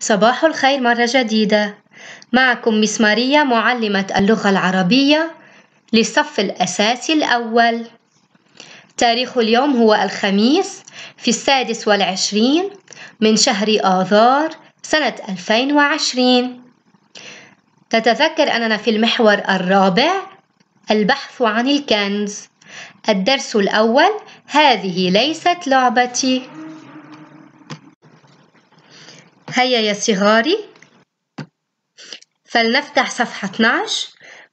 صباح الخير مرة جديدة معكم ميس ماريا معلمة اللغة العربية للصف الأساسي الأول تاريخ اليوم هو الخميس في السادس والعشرين من شهر آذار سنة 2020 تتذكر أننا في المحور الرابع البحث عن الكنز الدرس الأول هذه ليست لعبتي هيا يا صغاري فلنفتح صفحة 12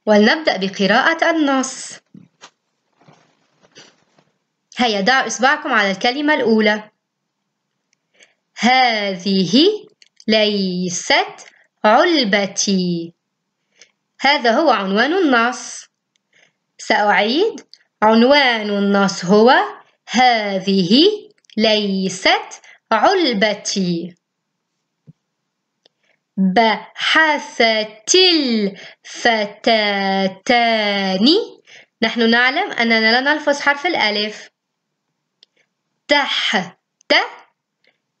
ولنبدأ بقراءة النص هيا دعوا إصبعكم على الكلمة الأولى هذه ليست علبتي هذا هو عنوان النص سأعيد عنوان النص هو هذه ليست علبتي بحثت الفتاتان نحن نعلم أننا لا نلفظ حرف الألف تحت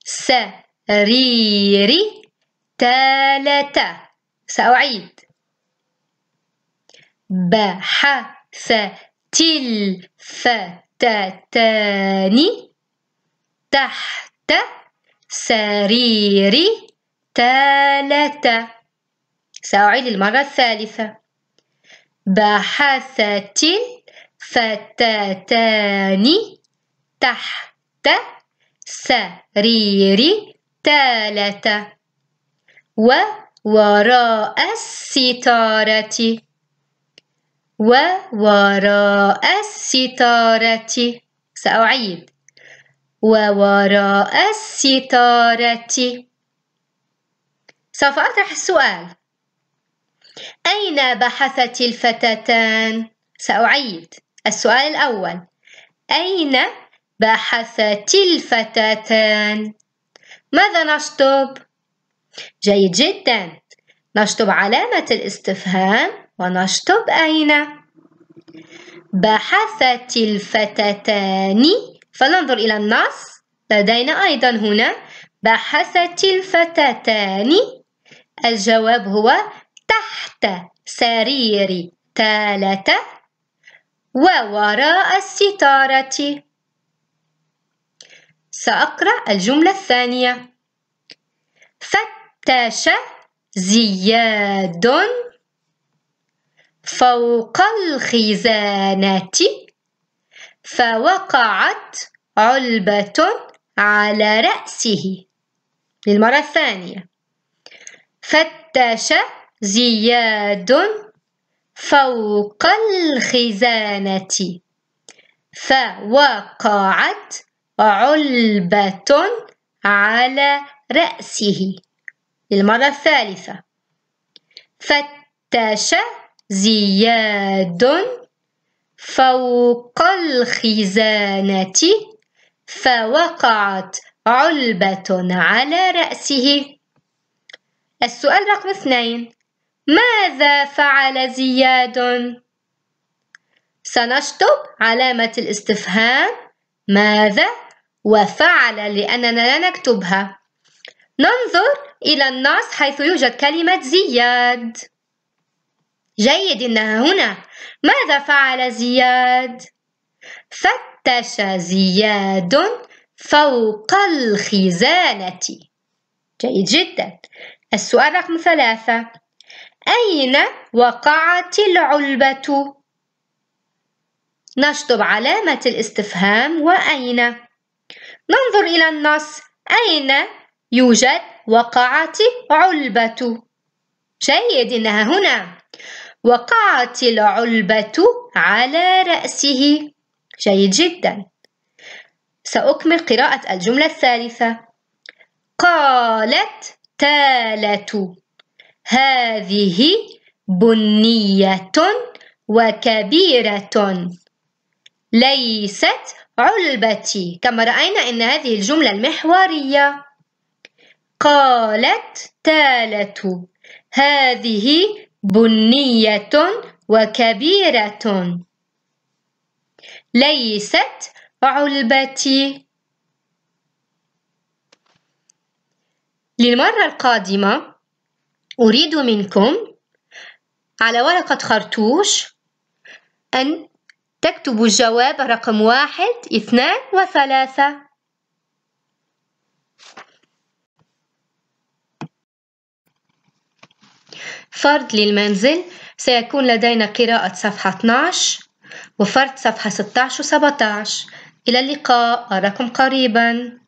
سرير تالتا سأعيد بحثت الفتاتان تحت سرير ثالثة سأعيد المرة الثالثة بحثت الفتاتان تحت سرير ثالثة ووراء الستارة ووراء الستارة سأعيد ووراء الستارة سوف أطرح السؤال أين بحثت الفتاتان؟ سأعيد السؤال الأول أين بحثت الفتاتان؟ ماذا نشطب؟ جيد جدا نشطب علامة الاستفهام ونشطب أين؟ بحثت الفتاتان فلننظر إلى النص لدينا أيضا هنا بحثت الفتاتان الجواب هو تحت سرير ثالثة ووراء الستارة سأقرأ الجملة الثانية فتش زياد فوق الخزانة فوقعت علبة على رأسه للمرة الثانية فتش زياد فوق الخزانة فوقعت علبة على رأسه للمرة الثالثة فتش زياد فوق الخزانة فوقعت علبة على رأسه السؤال رقم اثنين ماذا فعل زياد؟ سنشطب علامة الاستفهام ماذا وفعل لأننا لا نكتبها ننظر إلى النص حيث يوجد كلمة زياد جيد إنها هنا ماذا فعل زياد؟ فتش زياد فوق الخزانة جيد جدا السؤال رقم ثلاثة أين وقعت العلبة؟ نشطب علامة الاستفهام وأين ننظر إلى النص أين يوجد وقعت علبة جيد إنها هنا وقعت العلبة على رأسه جيد جدا سأكمل قراءة الجملة الثالثة قالت تالة هذه بنية وكبيرة ليست علبتي كما رأينا أن هذه الجملة المحورية قالت تالة هذه بنية وكبيرة ليست علبتي للمرة القادمة أريد منكم على ورقة خرطوش أن تكتبوا الجواب رقم واحد اثنان وثلاثة فرد للمنزل سيكون لدينا قراءة صفحة 12 وفرد صفحة 16 و 17 إلى اللقاء أراكم قريباً